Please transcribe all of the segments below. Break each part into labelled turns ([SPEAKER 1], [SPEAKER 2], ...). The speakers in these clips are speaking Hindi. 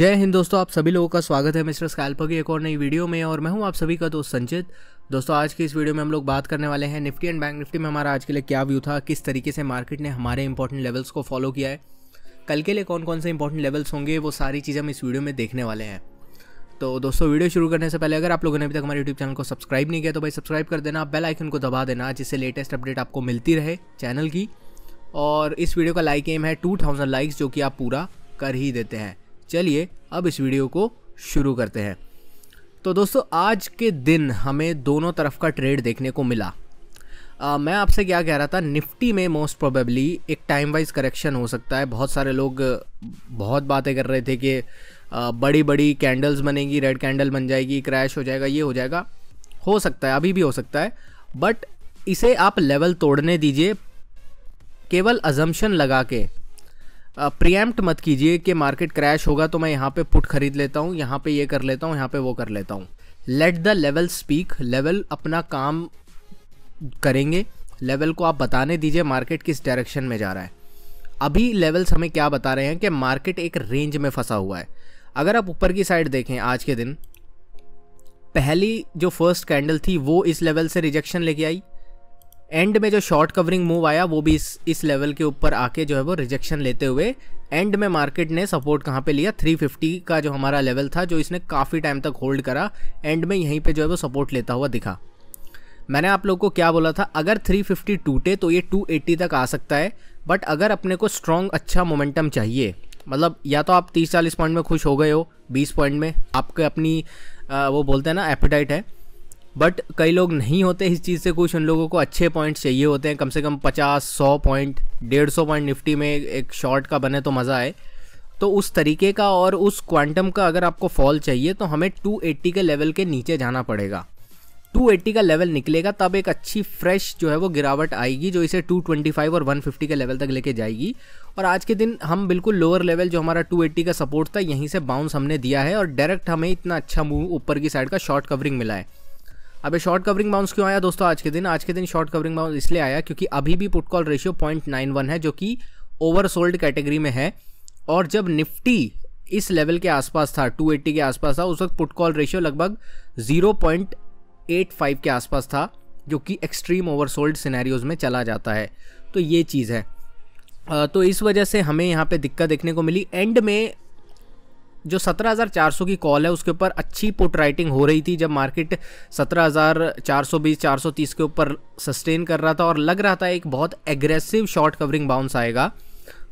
[SPEAKER 1] जय हिंद दोस्तों आप सभी लोगों का स्वागत है मिस्टर स्कैल्पर की एक और नई वीडियो में और मैं हूं आप सभी का दोस्त संचित दोस्तों आज की इस वीडियो में हम लोग बात करने वाले हैं निफ्टी एंड बैंक निफ्टी में हमारा आज के लिए क्या व्यू था किस तरीके से मार्केट ने हमारे इंपॉर्टेंट लेवल्स को फॉलो किया है कल के लिए कौन कौन से इंपॉर्टेंट लेवल्स होंगे वो सारी चीज़ें हम इस वीडियो में देखने वाले हैं तो दोस्तों वीडियो शुरू करने से पहले अगर आप लोगों ने अभी तक हमारे यूट्यूब चैनल को सब्सक्राइब नहीं किया तो भाई सब्सक्राइब कर देना बेल आइकन को दबा देना जिससे लेटेस्ट अपडेट आपको मिलती रहे चैनल की और इस वीडियो का लाइक एम है टू थाउजेंड लाइक्स जो कि आप पूरा कर ही देते हैं चलिए अब इस वीडियो को शुरू करते हैं तो दोस्तों आज के दिन हमें दोनों तरफ का ट्रेड देखने को मिला आ, मैं आपसे क्या कह रहा था निफ्टी में मोस्ट प्रोबेबली एक टाइम वाइज करेक्शन हो सकता है बहुत सारे लोग बहुत बातें कर रहे थे कि आ, बड़ी बड़ी कैंडल्स बनेगी रेड कैंडल बन जाएगी क्रैश हो जाएगा ये हो जाएगा हो सकता है अभी भी हो सकता है बट इसे आप लेवल तोड़ने दीजिए केवल अजम्पन लगा के प्रियम्प्ट मत कीजिए कि मार्केट क्रैश होगा तो मैं यहाँ पे पुट खरीद लेता हूँ यहाँ पे ये कर लेता हूँ यहाँ पे वो कर लेता हूँ let the level speak level अपना काम करेंगे लेवल को आप बताने दीजिए मार्केट किस डायरेक्शन में जा रहा है अभी लेवल्स हमें क्या बता रहे हैं कि मार्केट एक रेंज में फंसा हुआ है अगर आप ऊपर की साइड देखें आज के दिन पहली जो फर्स्ट कैंडल थी वो इस लेवल से रिजेक्शन लेके आई एंड में जो शॉर्ट कवरिंग मूव आया वो भी इस इस लेवल के ऊपर आके जो है वो रिजेक्शन लेते हुए एंड में मार्केट ने सपोर्ट कहाँ पे लिया 350 का जो हमारा लेवल था जो इसने काफ़ी टाइम तक होल्ड करा एंड में यहीं पे जो है वो सपोर्ट लेता हुआ दिखा मैंने आप लोग को क्या बोला था अगर 350 टूटे तो ये 280 तक आ सकता है बट अगर अपने को स्ट्रॉन्ग अच्छा मोमेंटम चाहिए मतलब या तो आप 30-40 पॉइंट में खुश हो गए हो 20 पॉइंट में आपके अपनी आ, वो बोलते हैं ना एपिटाइट है बट कई लोग नहीं होते इस चीज़ से कुछ उन लोगों को अच्छे पॉइंट चाहिए होते हैं कम से कम पचास सौ पॉइंट डेढ़ सौ पॉइंट निफ्टी में एक शॉर्ट का बने तो मज़ा आए तो उस तरीके का और उस क्वांटम का अगर आपको फॉल चाहिए तो हमें 280 के लेवल के नीचे जाना पड़ेगा 280 का लेवल निकलेगा तब एक अच्छी फ्रेश जो है वो गिरावट आएगी जो इसे 225 और 150 के लेवल तक लेके जाएगी और आज के दिन हम बिल्कुल लोअर लेवल जो हमारा 280 का सपोर्ट था यहीं से बाउंस हमने दिया है और डायरेक्ट हमें इतना अच्छा मूव ऊपर की साइड का शॉर्ट कवरिंग मिला है अबे शॉर्ट कवरिंग बाउंस क्यों आया दोस्तों आज के दिन आज के दिन शॉर्ट कवरिंग बाउंस इसलिए आया क्योंकि अभी भी put call ratio point nine one है जो कि ओवर सोल्ड कैटेगरी में है और जब निफ्टी इस लेवल के आसपास था 280 के आसपास था उस वक्त पुट कॉल रेशियो लगभग 0.85 के आसपास था जो कि एक्सट्रीम ओवरसोल्ड सिनेरियोज में चला जाता है तो ये चीज़ है तो इस वजह से हमें यहाँ पे दिक्कत देखने को मिली एंड में जो 17,400 की कॉल है उसके ऊपर अच्छी पुट राइटिंग हो रही थी जब मार्केट 17,420 430 के ऊपर सस्टेन कर रहा था और लग रहा था एक बहुत एग्रेसिव शॉर्ट कवरिंग बाउंस आएगा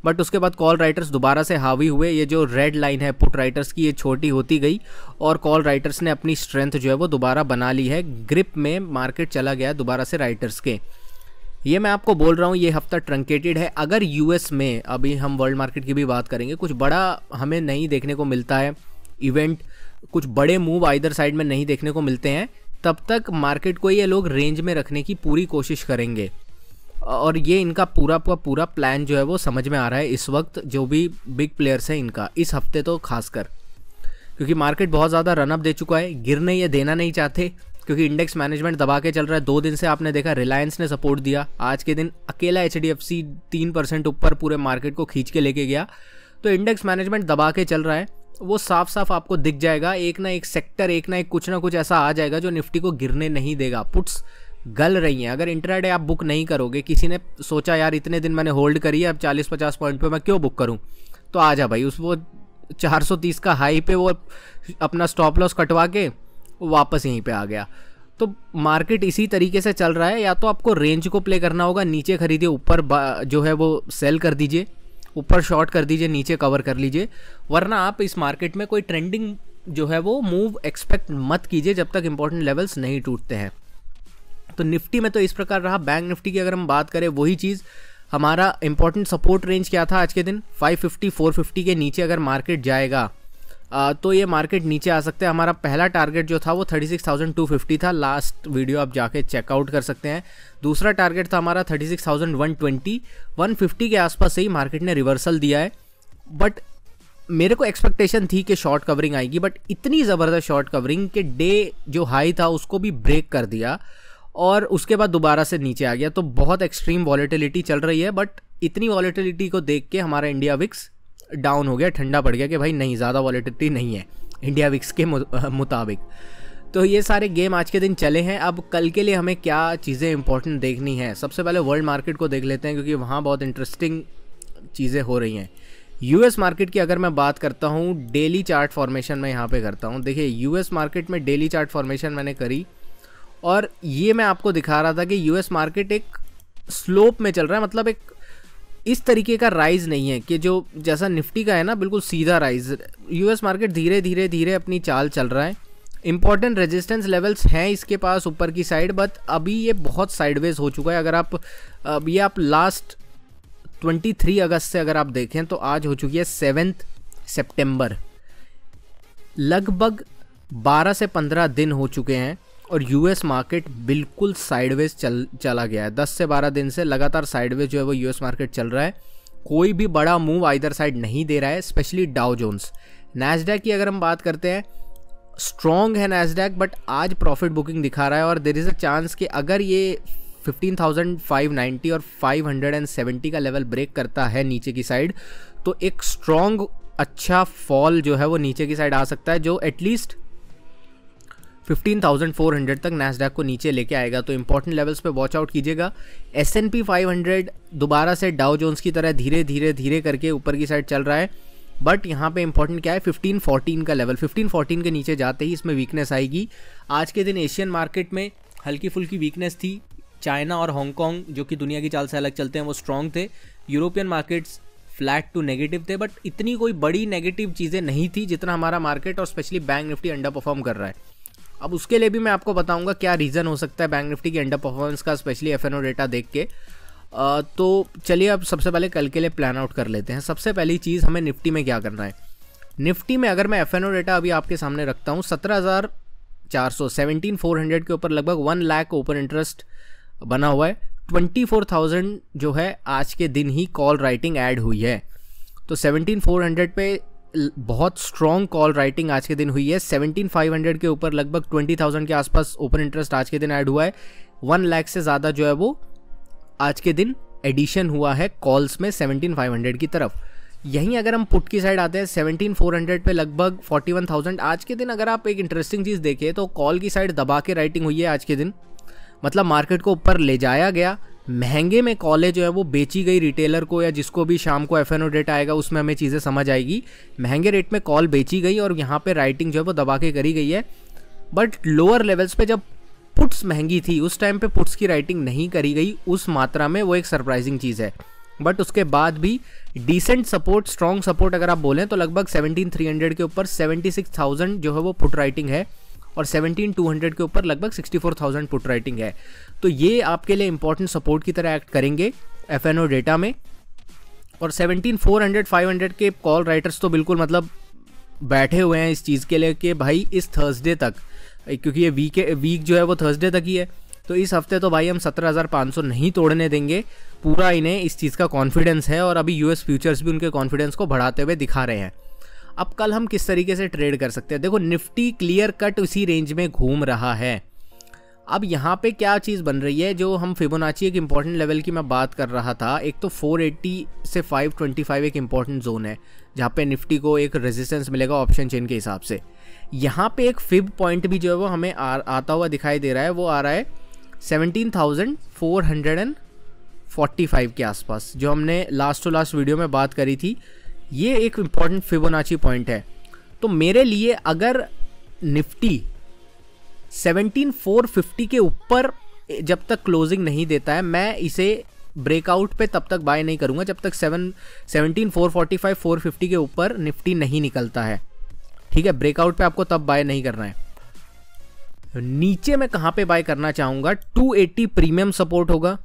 [SPEAKER 1] बट उसके बाद कॉल राइटर्स दोबारा से हावी हुए ये जो रेड लाइन है पुट राइटर्स की ये छोटी होती गई और कॉल राइटर्स ने अपनी स्ट्रेंथ जो है वो दोबारा बना ली है ग्रिप में मार्केट चला गया दोबारा से राइटर्स के ये मैं आपको बोल रहा हूँ ये हफ्ता ट्रंकेटेड है अगर यूएस में अभी हम वर्ल्ड मार्केट की भी बात करेंगे कुछ बड़ा हमें नहीं देखने को मिलता है इवेंट कुछ बड़े मूव आइदर साइड में नहीं देखने को मिलते हैं तब तक मार्केट को ये लोग रेंज में रखने की पूरी कोशिश करेंगे और ये इनका पूरा पूरा पूरा प्लान जो है वो समझ में आ रहा है इस वक्त जो भी बिग प्लेयर्स हैं इनका इस हफ्ते तो खासकर क्योंकि मार्केट बहुत ज़्यादा रनअप दे चुका है गिरने या देना नहीं चाहते क्योंकि इंडेक्स मैनेजमेंट दबा के चल रहा है दो दिन से आपने देखा रिलायंस ने सपोर्ट दिया आज के दिन अकेला एच डी एफ सी तीन परसेंट ऊपर पूरे मार्केट को खींच के लेके गया तो इंडेक्स मैनेजमेंट दबा के चल रहा है वो साफ साफ आपको दिख जाएगा एक ना एक सेक्टर एक ना एक कुछ ना कुछ ऐसा आ जाएगा जो निफ्टी को गिरने नहीं देगा पुट्स गल रही हैं अगर इंटरनेट आप बुक नहीं करोगे किसी ने सोचा यार इतने दिन मैंने होल्ड करी है अब 40-50 पॉइंट पे मैं क्यों बुक करूं तो आ जा भाई उस वो 430 का हाई पे वो अपना स्टॉप लॉस कटवा के वापस यहीं पे आ गया तो मार्केट इसी तरीके से चल रहा है या तो आपको रेंज को प्ले करना होगा नीचे खरीदिए ऊपर जो है वो सेल कर दीजिए ऊपर शॉर्ट कर दीजिए नीचे कवर कर लीजिए वरना आप इस मार्केट में कोई ट्रेंडिंग जो है वो मूव एक्सपेक्ट मत कीजिए जब तक इंपॉर्टेंट लेवल्स नहीं टूटते हैं तो निफ्टी में तो इस प्रकार रहा बैंक निफ्टी की अगर हम बात करें वही चीज़ हमारा इंपॉर्टेंट सपोर्ट रेंज क्या था आज के दिन 550 450 के नीचे अगर मार्केट जाएगा तो ये मार्केट नीचे आ सकते हैं हमारा पहला टारगेट जो था वो 36,250 था लास्ट वीडियो आप जाके चेकआउट कर सकते हैं दूसरा टारगेट था हमारा 36,120 150 के आसपास से ही मार्केट ने रिवर्सल दिया है बट मेरे को एक्सपेक्टेशन थी कि शॉर्ट कवरिंग आएगी बट इतनी ज़बरदस्त शॉर्ट कवरिंग के डे जो हाई था उसको भी ब्रेक कर दिया और उसके बाद दोबारा से नीचे आ गया तो बहुत एक्सट्रीम वॉलेटिलिटी चल रही है बट इतनी वॉलीटिलिटी को देख के हमारा इंडिया विक्स डाउन हो गया ठंडा पड़ गया कि भाई नहीं ज़्यादा वॉलेटिलिटी नहीं है इंडिया विक्स के मुताबिक तो ये सारे गेम आज के दिन चले हैं अब कल के लिए हमें क्या चीज़ें इंपॉर्टेंट देखनी है सबसे पहले वर्ल्ड मार्केट को देख लेते हैं क्योंकि वहाँ बहुत इंटरेस्टिंग चीज़ें हो रही हैं यूएस मार्केट की अगर मैं बात करता हूँ डेली चार्ट फॉर्मेशन में यहाँ पे करता हूँ देखिए यूएस मार्केट में डेली चार्ट फॉर्मेशन मैंने करी और ये मैं आपको दिखा रहा था कि यूएस मार्केट एक स्लोप में चल रहा है मतलब एक इस तरीके का राइज नहीं है कि जो जैसा निफ्टी का है ना बिल्कुल सीधा राइज यूएस मार्केट धीरे धीरे धीरे अपनी चाल चल रहा है इंपॉर्टेंट रेजिस्टेंस लेवल्स हैं इसके पास ऊपर की साइड बट अभी ये बहुत साइडवेज हो चुका है अगर आप अब ये आप लास्ट 23 अगस्त से अगर आप देखें तो आज हो चुकी है सेवेंथ सेप्टेम्बर लगभग 12 से 15 दिन हो चुके हैं और यूएस मार्केट बिल्कुल साइडवेज चल चला गया है दस से बारह दिन से लगातार साइडवेज जो है वो यूएस मार्केट चल रहा है कोई भी बड़ा मूव आइधर साइड नहीं दे रहा है स्पेशली डाउ जोन्स नैसडैक की अगर हम बात करते हैं स्ट्रॉन्ग है नैसडैक बट आज प्रॉफिट बुकिंग दिखा रहा है और देर इज़ अ चांस कि अगर ये 15,590 और 570 का लेवल ब्रेक करता है नीचे की साइड तो एक स्ट्रॉन्ग अच्छा फॉल जो है वो नीचे की साइड आ सकता है जो एटलीस्ट 15,400 तक नैसडैक को नीचे लेके आएगा तो इंपॉर्टेंट लेवल्स पे वॉच आउट कीजिएगा एस एन पी फाइव दोबारा से डाउ जोन्स की तरह धीरे धीरे धीरे करके ऊपर की साइड चल रहा है बट यहाँ पे इंपॉर्टेंट क्या है 1514 का लेवल 1514 के नीचे जाते ही इसमें वीकनेस आएगी आज के दिन एशियन मार्केट में हल्की फुल्की वीकनेस थी चाइना और हांगकॉन्ग जो कि दुनिया की चाल से अलग चलते हैं वो स्ट्रांग थे European markets flat to negative थे बट इतनी कोई बड़ी नेगेटिव चीज़ें नहीं थी जितना हमारा मार्केट और specially bank Nifty underperform कर रहा है अब उसके लिए भी मैं आपको बताऊंगा क्या रीज़न हो सकता है बैंक निफ्टी की अंडर परफॉर्मेंस का स्पेशली एफ डेटा देख के आ, तो चलिए अब सबसे पहले कल के लिए प्लान आउट कर लेते हैं सबसे पहली चीज़ हमें निफ्टी में क्या करना है निफ्टी में अगर मैं एफ डेटा अभी आपके सामने रखता हूँ सत्रह हज़ार चार सौ सेवनटीन फोर हंड्रेड के ऊपर लगभग वन लाख ओपन इंटरेस्ट बना हुआ है ट्वेंटी फोर थाउजेंड जो है आज के दिन ही कॉल राइटिंग ऐड हुई है तो सेवनटीन फोर हंड्रेड पे बहुत स्ट्रॉन्ग कॉल राइटिंग आज के दिन हुई है सेवनटीन फाइव हंड्रेड के ऊपर लगभग ट्वेंटी थाउजेंड के आसपास ओपन इंटरेस्ट आज के दिन ऐड हुआ है वन लाख से ज़्यादा जो है वो आज के दिन एडिशन हुआ है कॉल्स में सेवनटीन फाइव हंड्रेड की तरफ यहीं अगर हम पुट की साइड आते हैं सेवनटीन फोर हंड्रेड पे लगभग फोर्टी वन थाउजेंड आज के दिन अगर आप एक इंटरेस्टिंग चीज़ देखें तो कॉल की साइड दबा के राइटिंग हुई है आज के दिन मतलब मार्केट को ऊपर ले जाया गया महंगे में कॉलेज जो है वो बेची गई रिटेलर को या जिसको भी शाम को एफ डेट आएगा उसमें हमें चीज़ें समझ आएगी महंगे रेट में कॉल बेची गई और यहाँ पर राइटिंग जो है वो दबा के करी गई है बट लोअर लेवल्स पे जब पुट्स महंगी थी उस टाइम पे पुट्स की राइटिंग नहीं करी गई उस मात्रा में वो एक सरप्राइजिंग चीज़ है बट उसके बाद भी डिसेंट सपोर्ट स्ट्रॉन्ग सपोर्ट अगर आप बोलें तो लगभग सेवनटीन के ऊपर सेवेंटी जो है वो पुट राइटिंग है और 17200 के ऊपर लगभग 64000 पुट राइटिंग है तो ये आपके लिए इंपॉर्टेंट सपोर्ट की तरह एक्ट करेंगे एफ डेटा में और 17400 500 के कॉल राइटर्स तो बिल्कुल मतलब बैठे हुए हैं इस चीज़ के लिए कि भाई इस थर्सडे तक क्योंकि ये वीक वीक जो है वो थर्सडे तक ही है तो इस हफ्ते तो भाई हम 17,500 नहीं तोड़ने देंगे पूरा इन्हें इस चीज़ का कॉन्फिडेंस है और अभी यूएस फ्यूचर्स भी उनके कॉन्फिडेंस को बढ़ाते हुए दिखा रहे हैं अब कल हम किस तरीके से ट्रेड कर सकते हैं देखो निफ्टी क्लियर कट उसी रेंज में घूम रहा है अब यहाँ पे क्या चीज़ बन रही है जो हम फिबोनाची एक इम्पॉर्टेंट लेवल की मैं बात कर रहा था एक तो 480 से 525 एक इम्पॉर्टेंट जोन है जहाँ पे निफ्टी को एक रेजिस्टेंस मिलेगा ऑप्शन चेन के हिसाब से यहाँ पे एक फिब पॉइंट भी जो है वो हमें आ, आता हुआ दिखाई दे रहा है वो आ रहा है सेवनटीन के आसपास जो हमने लास्ट टू लास्ट वीडियो में बात करी थी ये एक इम्पॉर्टेंट फिबोनाची पॉइंट है तो मेरे लिए अगर निफ्टी 17450 के ऊपर जब तक क्लोजिंग नहीं देता है मैं इसे ब्रेकआउट पे तब तक बाय नहीं करूँगा जब तक seven seventeen four forty five four fifty के ऊपर निफ्टी नहीं निकलता है ठीक है ब्रेकआउट पे आपको तब बाय नहीं करना है नीचे मैं कहाँ पे बाय करना चाहूँगा 280 प्रीमियम सपोर्ट होगा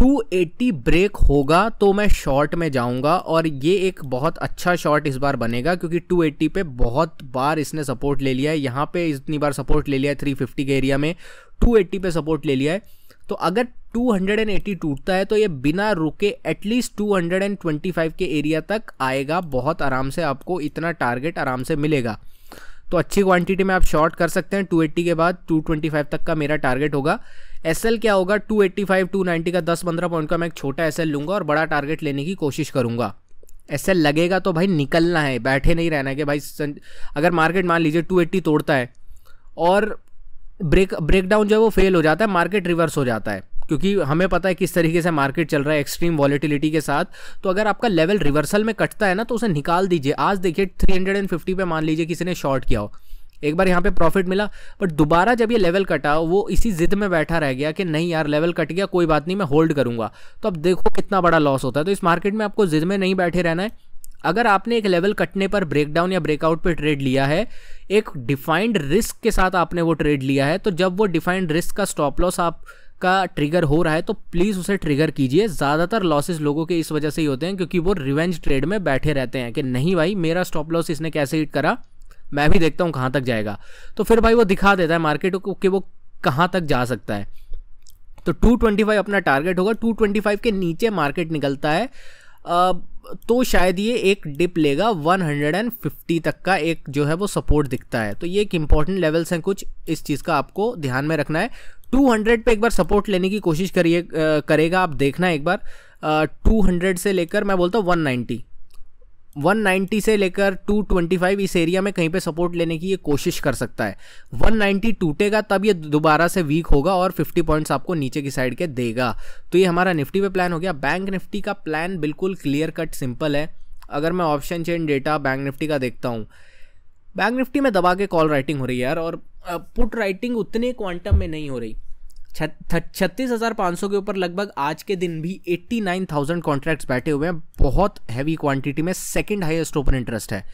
[SPEAKER 1] 280 ब्रेक होगा तो मैं शॉर्ट में जाऊंगा और ये एक बहुत अच्छा शॉर्ट इस बार बनेगा क्योंकि 280 पे बहुत बार इसने सपोर्ट ले लिया है यहाँ पे इतनी बार सपोर्ट ले लिया है 350 के एरिया में 280 पे सपोर्ट ले लिया है तो अगर 280 टूटता है तो ये बिना रुके एटलीस्ट 225 के एरिया तक आएगा बहुत आराम से आपको इतना टारगेट आराम से मिलेगा तो अच्छी क्वांटिटी में आप शॉर्ट कर सकते हैं 280 के बाद 225 तक का मेरा टारगेट होगा एस क्या होगा 285 290 का 10-15 पॉइंट का मैं एक छोटा एस लूंगा और बड़ा टारगेट लेने की कोशिश करूंगा एस लगेगा तो भाई निकलना है बैठे नहीं रहना है कि भाई सं... अगर मार्केट मान लीजिए टू तोड़ता है और ब्रेक ब्रेकडाउन जो है वो फेल हो जाता है मार्केट रिवर्स हो जाता है क्योंकि हमें पता है किस तरीके से मार्केट चल रहा है एक्सट्रीम वॉलिटिलिटी के साथ तो अगर आपका लेवल रिवर्सल में कटता है ना तो उसे निकाल दीजिए आज देखिए 350 पे मान लीजिए किसी ने शॉर्ट किया हो एक बार यहाँ पे प्रॉफिट मिला बट दोबारा जब ये लेवल कटा वो इसी जिद में बैठा रह गया कि नहीं यार लेवल कट गया कोई बात नहीं मैं होल्ड करूँगा तो अब देखो कितना बड़ा लॉस होता है तो इस मार्केट में आपको जिद में नहीं बैठे रहना है अगर आपने एक लेवल कटने पर ब्रेकडाउन या ब्रेकआउट पे ट्रेड लिया है एक डिफाइंड रिस्क के साथ आपने वो ट्रेड लिया है तो जब वो डिफाइंड रिस्क का स्टॉप लॉस आप का ट्रिगर हो रहा है तो प्लीज़ उसे ट्रिगर कीजिए ज़्यादातर लॉसेस लोगों के इस वजह से ही होते हैं क्योंकि वो रिवेंज ट्रेड में बैठे रहते हैं कि नहीं भाई मेरा स्टॉप लॉस इसने कैसे हिट करा मैं भी देखता हूँ कहाँ तक जाएगा तो फिर भाई वो दिखा देता है मार्केट को कि वो कहाँ तक जा सकता है तो 225 अपना टारगेट होगा 225 के नीचे मार्केट निकलता है तो शायद ये एक डिप लेगा 150 तक का एक जो है वो सपोर्ट दिखता है तो ये एक इंपॉर्टेंट लेवल्स हैं कुछ इस चीज़ का आपको ध्यान में रखना है 200 पे एक बार सपोर्ट लेने की कोशिश करिए करेगा आप देखना एक बार टू 200 से लेकर मैं बोलता हूँ 190 190 से लेकर 225 इस एरिया में कहीं पे सपोर्ट लेने की ये कोशिश कर सकता है 190 टूटेगा तब ये दोबारा से वीक होगा और 50 पॉइंट्स आपको नीचे की साइड के देगा तो ये हमारा निफ्टी पे प्लान हो गया बैंक निफ्टी का प्लान बिल्कुल क्लियर कट सिंपल है अगर मैं option chain data bank Nifty का देखता हूँ बैंक निफ्टी में दबा के कॉल राइटिंग हो रही है यार और पुट राइटिंग उतने क्वांटम में नहीं हो रही छत्तीस हज़ार पाँच सौ के ऊपर लगभग आज के दिन भी एट्टी नाइन थाउजेंड कॉन्ट्रैक्ट्स बैठे हुए हैं बहुत हैवी क्वांटिटी में सेकंड हाईएस्ट ओपन इंटरेस्ट है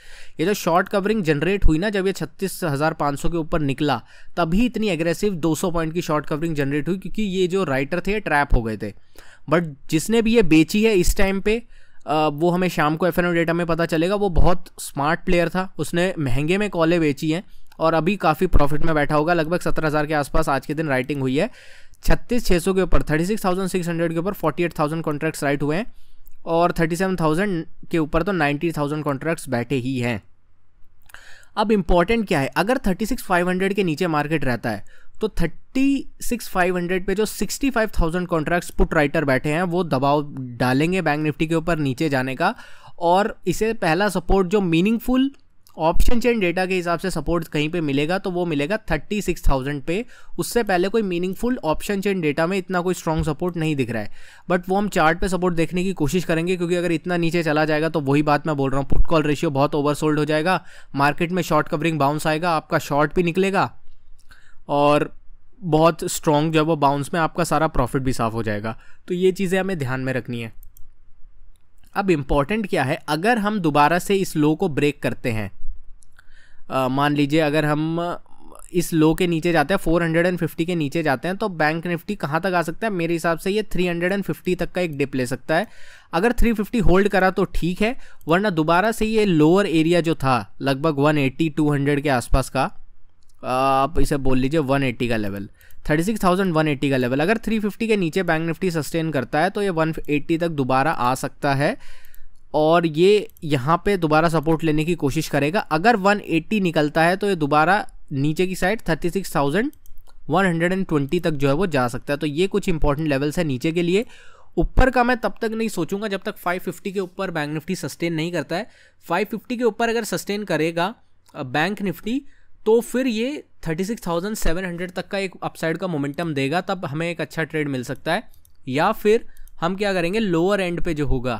[SPEAKER 1] ये जो शॉर्ट कवरिंग जनरेट हुई ना जब ये छत्तीस हज़ार पाँच सौ के ऊपर निकला तभी इतनी एग्रेसिव दो सौ पॉइंट की शॉर्ट कवरिंग जनरेट हुई क्योंकि ये जो राइटर थे ट्रैप हो गए थे बट जिसने भी ये बेची है इस टाइम पे वो हमें शाम को एफ डेटा में पता चलेगा वो बहुत स्मार्ट प्लेयर था उसने महंगे में कॉलें बेची हैं और अभी काफ़ी प्रॉफिट में बैठा होगा लगभग सत्रह हज़ार के आसपास आज के दिन राइटिंग हुई है छत्तीस छः सौ के ऊपर thirty six thousand six hundred के ऊपर forty eight thousand contracts write हुए हैं और थर्टी सेवन थाउजेंड के ऊपर तो नाइन्टी थाउजेंड कॉन्ट्रैक्ट्स बैठे ही हैं अब इम्पॉर्टेंट क्या है अगर थर्टी सिक्स फाइव हंड्रेड के नीचे मार्केट रहता है तो थर्टी सिक्स फाइव हंड्रेड पर जो sixty five thousand contracts put writer बैठे हैं वो दबाव डालेंगे बैंक निफ्टी के ऊपर नीचे जाने का और इसे पहला सपोर्ट जो मीनिंगफुल ऑप्शन चेन डेटा के हिसाब से सपोर्ट कहीं पे मिलेगा तो वो मिलेगा थर्टी सिक्स थाउजेंड पे उससे पहले कोई मीनिंगफुल ऑप्शन चेन डेटा में इतना कोई स्ट्रॉन्ग सपोर्ट नहीं दिख रहा है बट वो हम चार्ट पे सपोर्ट देखने की कोशिश करेंगे क्योंकि अगर इतना नीचे चला जाएगा तो वही बात मैं बोल रहा हूँ पुट कॉल रेशियो बहुत ओवरसोल्ड हो जाएगा मार्केट में शॉर्ट कवरिंग बाउंस आएगा आपका शॉर्ट भी निकलेगा और बहुत स्ट्रॉन्ग जो है वो बाउंस में आपका सारा प्रॉफिट भी साफ हो जाएगा तो ये चीज़ें हमें ध्यान में रखनी है अब इम्पॉर्टेंट क्या है अगर हम दोबारा से इस लो को ब्रेक करते हैं मान लीजिए अगर हम इस लो के नीचे जाते हैं 450 के नीचे जाते हैं तो बैंक निफ्टी कहाँ तक आ सकता है मेरे हिसाब से ये 350 तक का एक डिप ले सकता है अगर 350 होल्ड करा तो ठीक है वरना दोबारा से ये लोअर एरिया जो था लगभग 180 200 के आसपास का आप इसे बोल लीजिए 180 का लेवल 36,180 का लेवल अगर 350 के नीचे बैंक निफ्टी सस्टेन करता है तो ये 180 तक दोबारा आ सकता है और ये यहाँ पे दोबारा सपोर्ट लेने की कोशिश करेगा अगर 180 निकलता है तो ये दोबारा नीचे की साइड 36,120 तक जो है वो जा सकता है तो ये कुछ इंपॉर्टेंट लेवल्स है नीचे के लिए ऊपर का मैं तब तक नहीं सोचूंगा जब तक 550 के ऊपर बैंक निफ्टी सस्टेन नहीं करता है 550 के ऊपर अगर सस्टेन करेगा बैंक निफ्टी तो फिर ये 36,700 तक का एक अपसाइड का मोमेंटम देगा तब हमें एक अच्छा ट्रेड मिल सकता है या फिर हम क्या करेंगे लोअर एंड पे जो होगा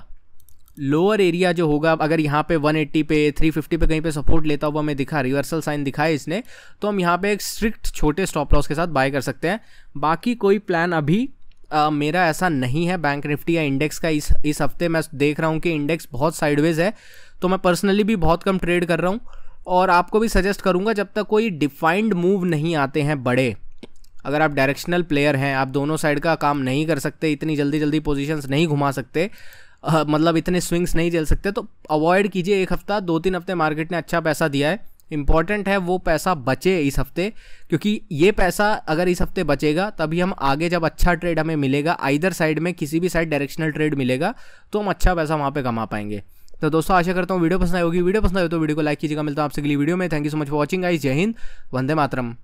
[SPEAKER 1] लोअर एरिया जो होगा अगर यहाँ पे 180 पे 350 पे कहीं पे सपोर्ट लेता हुआ हमें दिखा रिवर्सल साइन दिखा है इसने तो हम यहाँ पे एक स्ट्रिक्ट छोटे स्टॉप लॉस के साथ बाय कर सकते हैं बाकी कोई प्लान अभी आ, मेरा ऐसा नहीं है बैंक निफ्टी या इंडेक्स का इस इस हफ्ते मैं देख रहा हूँ कि इंडेक्स बहुत साइडवेज है तो मैं पर्सनली भी बहुत कम ट्रेड कर रहा हूँ और आपको भी सजेस्ट करूँगा जब तक कोई डिफाइंड मूव नहीं आते हैं बड़े अगर आप डायरेक्शनल प्लेयर हैं आप दोनों साइड का काम नहीं कर सकते इतनी जल्दी जल्दी पोजीशंस नहीं घुमा सकते मतलब इतने स्विंग्स नहीं झेल सकते तो अवॉइड कीजिए एक हफ्ता दो तीन हफ्ते मार्केट ने अच्छा पैसा दिया है इम्पॉर्टेंट है वो पैसा बचे इस हफ्ते क्योंकि ये पैसा अगर इस हफ्ते बचेगा तभी हम आगे जब अच्छा ट्रेड हमें मिलेगा आइधर साइड में किसी भी साइड डायरेक्शनल ट्रेड मिलेगा तो हम अच्छा पैसा वहाँ पर कमा पाएंगे तो दोस्तों आशा करता हूँ वीडियो पसंद आई होगी वीडियो पसंद आए तो वीडियो को लाइक कीजिएगा मिलता हूँ आपसे अगली वीडियो में thank you so much for watching आई जय हिंद वंदे मातरम